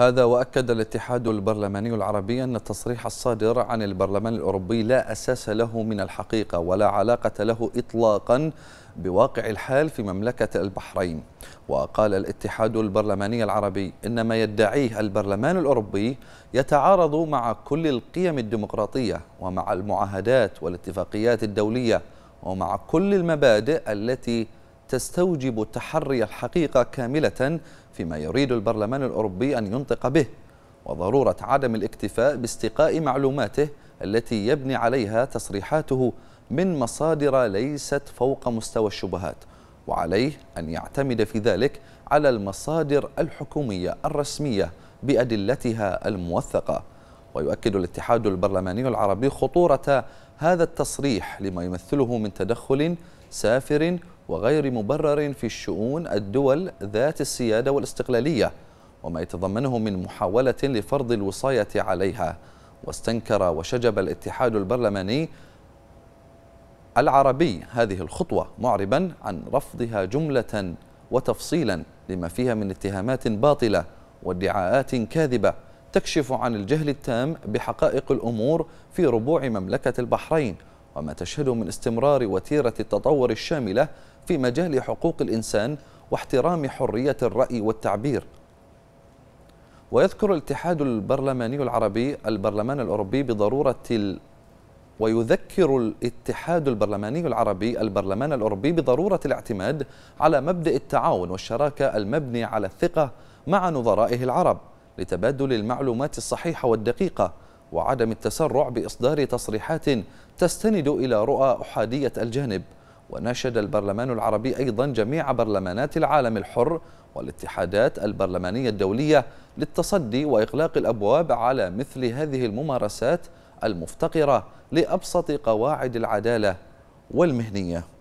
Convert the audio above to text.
هذا وأكد الاتحاد البرلماني العربي أن التصريح الصادر عن البرلمان الأوروبي لا أساس له من الحقيقة ولا علاقة له إطلاقا بواقع الحال في مملكة البحرين وقال الاتحاد البرلماني العربي إن ما يدعيه البرلمان الأوروبي يتعارض مع كل القيم الديمقراطية ومع المعاهدات والاتفاقيات الدولية ومع كل المبادئ التي تستوجب تحري الحقيقة كاملة فيما يريد البرلمان الأوروبي أن ينطق به وضرورة عدم الاكتفاء باستقاء معلوماته التي يبني عليها تصريحاته من مصادر ليست فوق مستوى الشبهات وعليه أن يعتمد في ذلك على المصادر الحكومية الرسمية بأدلتها الموثقة ويؤكد الاتحاد البرلماني العربي خطورة هذا التصريح لما يمثله من تدخل سافر وغير مبرر في الشؤون الدول ذات السيادة والاستقلالية وما يتضمنه من محاولة لفرض الوصاية عليها واستنكر وشجب الاتحاد البرلماني العربي هذه الخطوة معربا عن رفضها جملة وتفصيلا لما فيها من اتهامات باطلة وادعاءات كاذبة تكشف عن الجهل التام بحقائق الأمور في ربوع مملكة البحرين وما تشهده من استمرار وتيرة التطور الشاملة في مجال حقوق الإنسان واحترام حرية الرأي والتعبير ويذكر الاتحاد البرلماني العربي البرلمان الأوروبي بضرورة ال... ويذكر الاتحاد البرلماني العربي البرلمان الأوروبي بضرورة الاعتماد على مبدأ التعاون والشراكة المبني على الثقة مع نظرائه العرب لتبادل المعلومات الصحيحة والدقيقة وعدم التسرع بإصدار تصريحات تستند إلى رؤى أحادية الجانب وناشد البرلمان العربي أيضا جميع برلمانات العالم الحر والاتحادات البرلمانية الدولية للتصدي وإغلاق الأبواب على مثل هذه الممارسات المفتقرة لأبسط قواعد العدالة والمهنية